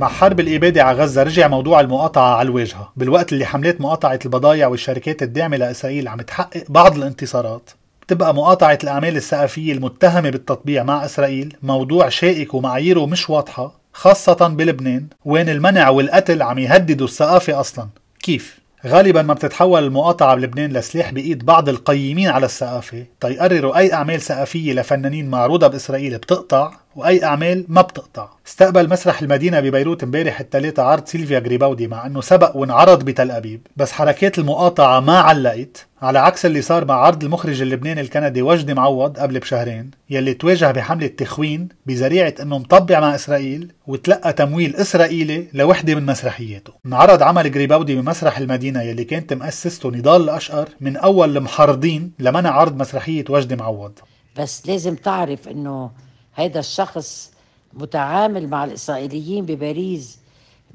مع حرب الإبادة على غزة رجع موضوع المقاطعة على الواجهة بالوقت اللي حملات مقاطعة البضائع والشركات الداعمة لإسرائيل عم تحقق بعض الانتصارات تبقى مقاطعة الأعمال الثقافية المتهمة بالتطبيع مع إسرائيل موضوع شائك ومعاييره مش واضحة خاصة بلبنان وين المنع والقتل عم يهددوا الثقافة أصلا كيف؟ غالبا ما بتتحول المقاطعة بلبنان لسلاح بإيد بعض القيمين على الثقافة تيقرروا أي أعمال ثقافية لفنانين معروضة بإسرائيل بتقطع واي اعمال ما بتقطع استقبل مسرح المدينه ببيروت امبارح الثلاثة عرض سيلفيا جريباودي مع انه سبق وانعرض بتل ابيب بس حركات المقاطعه ما علقت على عكس اللي صار مع عرض المخرج اللبناني الكندي وجدي معوض قبل بشهرين يلي تواجه بحمله تخوين بذريعه انه مطبع مع اسرائيل وتلقى تمويل اسرائيلي لوحده من مسرحياته انعرض عمل جريباودي بمسرح المدينه يلي كانت مؤسسته نضال الاشقر من اول المحرضين لمنع عرض مسرحيه وجدي معوض بس لازم تعرف انه هذا الشخص متعامل مع الإسرائيليين بباريس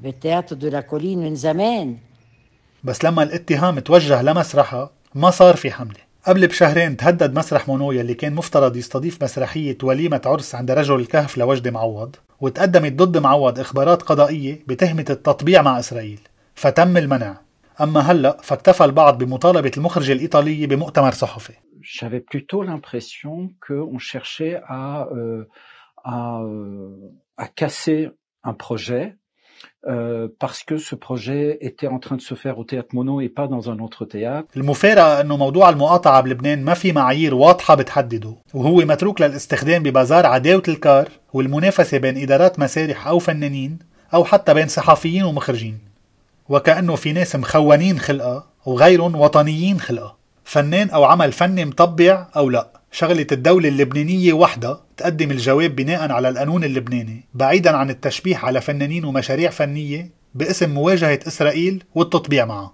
بالتياترو دولاكولين من زمان بس لما الاتهام توجه لمسرحها ما صار في حمله قبل بشهرين تهدد مسرح مونويا اللي كان مفترض يستضيف مسرحية وليمة عرس عند رجل الكهف لوجدي معوض وتقدمت ضد معوض إخبارات قضائية بتهمة التطبيع مع إسرائيل فتم المنع أما هلأ فاكتفى البعض بمطالبة المخرجة الإيطالية بمؤتمر صحفي j'avais plutôt l'impression qu'on cherchait à, euh, à, euh, à, casser un projet euh, parce que ce projet était en train de se faire au théâtre Mono et pas dans un autre théâtre. المفارقة انه موضوع المقاطعة بلبنان ما في معايير واضحة بتحدده وهو متروك للاستخدام ببازار عداوة الكار والمنافسة بين إدارات مسارح أو فنانين أو حتى بين صحفيين ومخرجين وكأنه في ناس مخونين خلقة وغيرهم وطنيين خلقة فنان أو عمل فني مطبع أو لأ شغلة الدولة اللبنانية وحدها تقدم الجواب بناء على القانون اللبناني بعيدا عن التشبيح على فنانين ومشاريع فنية باسم مواجهة إسرائيل والتطبيع معها